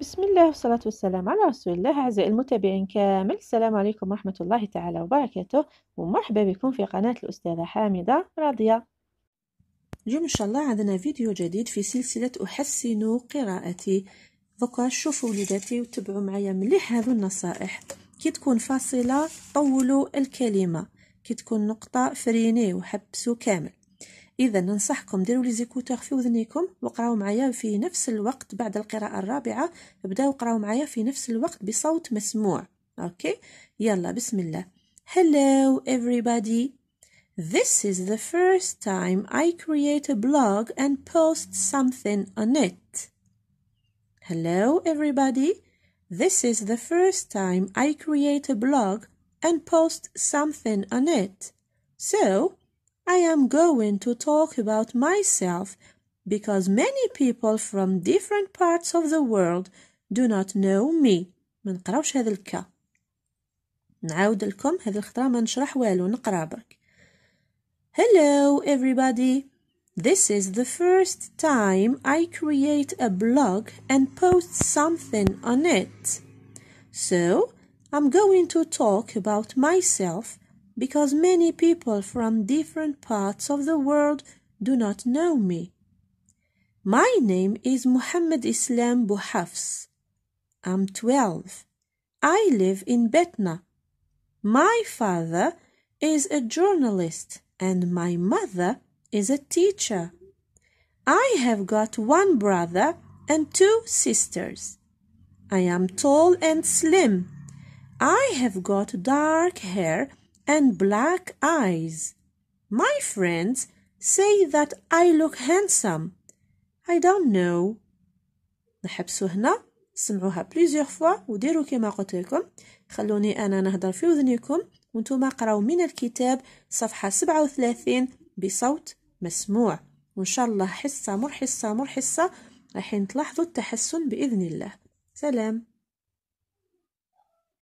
بسم الله والصلاة والسلام على رسول الله أعزائي المتابعين كامل السلام عليكم ورحمة الله تعالى وبركاته ومرحبا بكم في قناة الأستاذة حامدة راضية اليوم إن شاء الله عندنا فيديو جديد في سلسلة أحسن قراءتي دوكا شوفوا وليداتي وتبعوا معايا مليح هذو النصائح كي تكون فاصلة طولوا الكلمة كي تكون نقطة فريني وحبسوا كامل إذا ننصحكم ديروا لي زيكوتور في وذنيكم وقراو معايا في نفس الوقت بعد القراءة الرابعة بداو قراو معايا في نفس الوقت بصوت مسموع أوكي يلا بسم الله Hello everybody This is the first time I create a blog and post something on it Hello everybody This is the first time I create a blog and post something on it So I am going to talk about myself because many people from different parts of the world do not know me ما نقراوش هذا الكا نعاود لكم هذه الخطرة ما نشرح والو نقرا برك Hello everybody This is the first time I create a blog and post something on it. So, I'm going to talk about myself because many people from different parts of the world do not know me. My name is Muhammad Islam Buhafs. I'm 12. I live in Betna. My father is a journalist and my mother is a teacher. I have got one brother and two sisters. I am tall and slim. I have got dark hair and black eyes. My friends say that I look handsome. I don't know. نحبسو هنا سمعوها بليزيوغ فوا وديرو كيما قلت لكم خلوني انا نهضر في اذنكم وانتم قراو من الكتاب صفحه 37 بصوت مسموع وان شاء الله حصه مر حصه مر حصه راح تلاحظوا التحسن باذن الله سلام